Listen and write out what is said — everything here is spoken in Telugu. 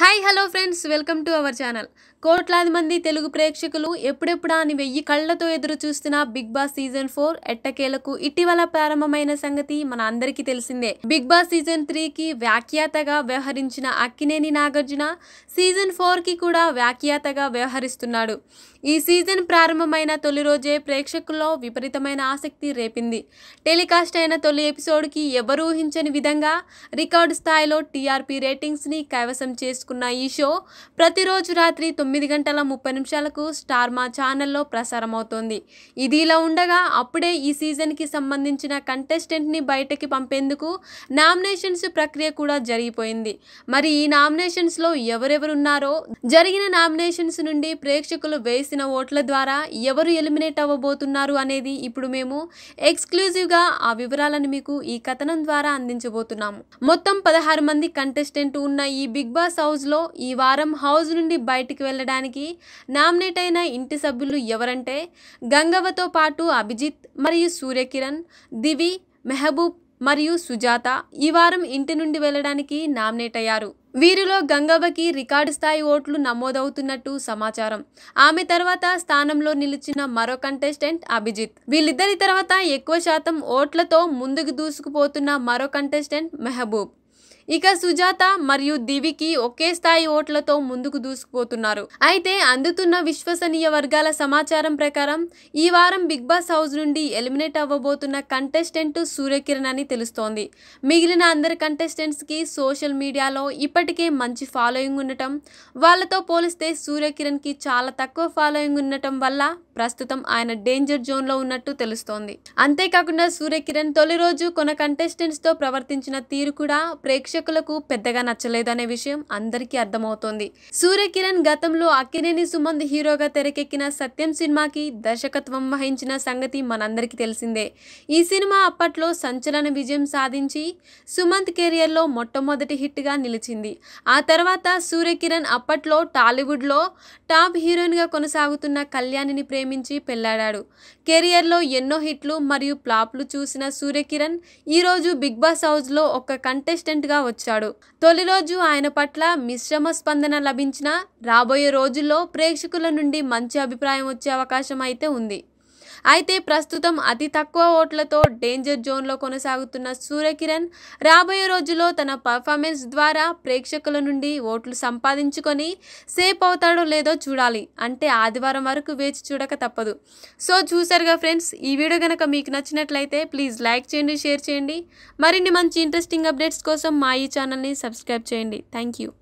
hi hello friends welcome to our channel కోట్లాది మంది తెలుగు ప్రేక్షకులు ఎప్పుడెప్పుడా అని వెయ్యి కళ్ళతో ఎదురు చూస్తున్న బిగ్ బాస్ సీజన్ ఫోర్ ఎట్టకేలకు ఇటీవల ప్రారంభమైన సంగతి మన అందరికీ తెలిసిందే బిగ్ బాస్ సీజన్ త్రీకి వ్యాఖ్యాతగా వ్యవహరించిన అక్కినేని నాగార్జున సీజన్ ఫోర్కి కూడా వ్యాఖ్యాతగా వ్యవహరిస్తున్నాడు ఈ సీజన్ ప్రారంభమైన తొలి రోజే ప్రేక్షకుల్లో విపరీతమైన ఆసక్తి రేపింది టెలికాస్ట్ అయిన తొలి ఎపిసోడ్కి ఎవరూ ఊహించని విధంగా రికార్డు స్థాయిలో టీఆర్పీ రేటింగ్స్ని కైవసం చేసుకు చేసుకున్న ఈ షో ప్రతిరోజు రాత్రి తొమ్మిది గంటల ముప్పై నిమిషాలకు స్టార్ మా ఛానల్లో ప్రసారమవుతోంది ఇది ఇలా ఉండగా అప్పుడే ఈ సీజన్కి సంబంధించిన కంటెస్టెంట్ని బయటకి పంపేందుకు నామినేషన్స్ ప్రక్రియ కూడా జరిగిపోయింది మరి ఈ నామినేషన్స్లో ఎవరెవరున్నారో జరిగిన నామినేషన్స్ నుండి ప్రేక్షకులు వేసిన ఓట్ల ద్వారా ఎవరు ఎలిమినేట్ అవ్వబోతున్నారు అనేది ఇప్పుడు మేము ఎక్స్క్లూజివ్గా ఆ వివరాలను మీకు ఈ కథనం ద్వారా అందించబోతున్నాము మొత్తం పదహారు మంది కంటెస్టెంట్ ఉన్న ఈ బిగ్ బాస్ హౌస్ హౌస్లో ఈ వారం హౌస్ నుండి బయటికి వెళ్ళడానికి నామినేట్ అయిన ఇంటి సభ్యులు ఎవరంటే గంగవతో పాటు అభిజిత్ మరియు సూర్యకిరణ్ దివి మెహబూబ్ మరియు సుజాత ఈ వారం ఇంటి నుండి వెళ్ళడానికి నామినేట్ అయ్యారు వీరిలో గంగవ్వకి రికార్డు స్థాయి ఓట్లు నమోదవుతున్నట్టు సమాచారం ఆమె తర్వాత స్థానంలో నిలిచిన మరో కంటెస్టెంట్ అభిజిత్ వీళ్ళిద్దరి తర్వాత ఎక్కువ శాతం ఓట్లతో ముందుకు దూసుకుపోతున్న మరో కంటెస్టెంట్ మెహబూబ్ ఇక సుజాత మరియు దివికి ఒకే స్థాయి ఓట్లతో ముందుకు దూసుకుపోతున్నారు అయితే అందుతున్న విశ్వసనీయ వర్గాల సమాచారం ప్రకారం ఈ వారం బిగ్ బాస్ హౌస్ నుండి ఎలిమినేట్ అవ్వబోతున్న కంటెస్టెంట్ సూర్యకిరణ్ అని తెలుస్తోంది మిగిలిన అందరి కంటెస్టెంట్స్కి సోషల్ మీడియాలో ఇప్పటికే మంచి ఫాలోయింగ్ ఉండటం వాళ్ళతో పోలిస్తే సూర్యకిరణ్కి చాలా తక్కువ ఫాలోయింగ్ ఉండటం వల్ల ప్రస్తుతం ఆయన డేంజర్ జోన్లో ఉన్నట్టు తెలుస్తోంది అంతేకాకుండా సూర్యకిరణ్ తొలి రోజు కొన కంటెస్టెంట్స్తో ప్రవర్తించిన తీరు కూడా ప్రేక్ష ప్రేక్షకులకు పెద్దగా నచ్చలేదనే విషయం అందరికీ అర్థమవుతోంది సూర్యకిరణ్ గతంలో అక్కినేని సుమంత్ హీరోగా తెరకెక్కిన సత్యం సినిమాకి దర్శకత్వం వహించిన సంగతి మనందరికీ తెలిసిందే ఈ సినిమా అప్పట్లో సంచలన విజయం సాధించి సుమంత్ కెరియర్లో మొట్టమొదటి హిట్గా నిలిచింది ఆ తర్వాత సూర్యకిరణ్ అప్పట్లో టాలీవుడ్లో టాప్ హీరోయిన్గా కొనసాగుతున్న కళ్యాణిని ప్రేమించి పెళ్లాడాడు కెరియర్లో ఎన్నో హిట్లు మరియు ప్లాప్లు చూసిన సూర్యకిరణ్ ఈరోజు బిగ్ బాస్ హౌజ్లో ఒక కంటెస్టెంట్గా వచ్చాడు తొలి రోజు ఆయన పట్ల మిశ్రమ స్పందన లభించిన రాబోయే రోజుల్లో ప్రేక్షకుల నుండి మంచి అభిప్రాయం వచ్చే అవకాశం అయితే ఉంది అయితే ప్రస్తుతం అతి తక్కువ ఓట్లతో డేంజర్ జోన్లో కొనసాగుతున్న సూర్యకిరణ్ రాబోయే రోజుల్లో తన పర్ఫార్మెన్స్ ద్వారా ప్రేక్షకుల నుండి ఓట్లు సంపాదించుకొని సేఫ్ అవుతాడో లేదో చూడాలి అంటే ఆదివారం వరకు వేచి చూడక తప్పదు సో చూసారుగా ఫ్రెండ్స్ ఈ వీడియో కనుక మీకు నచ్చినట్లయితే ప్లీజ్ లైక్ చేయండి షేర్ చేయండి మరిన్ని మంచి ఇంట్రెస్టింగ్ అప్డేట్స్ కోసం మా ఈ ఛానల్ని సబ్స్క్రైబ్ చేయండి థ్యాంక్ యూ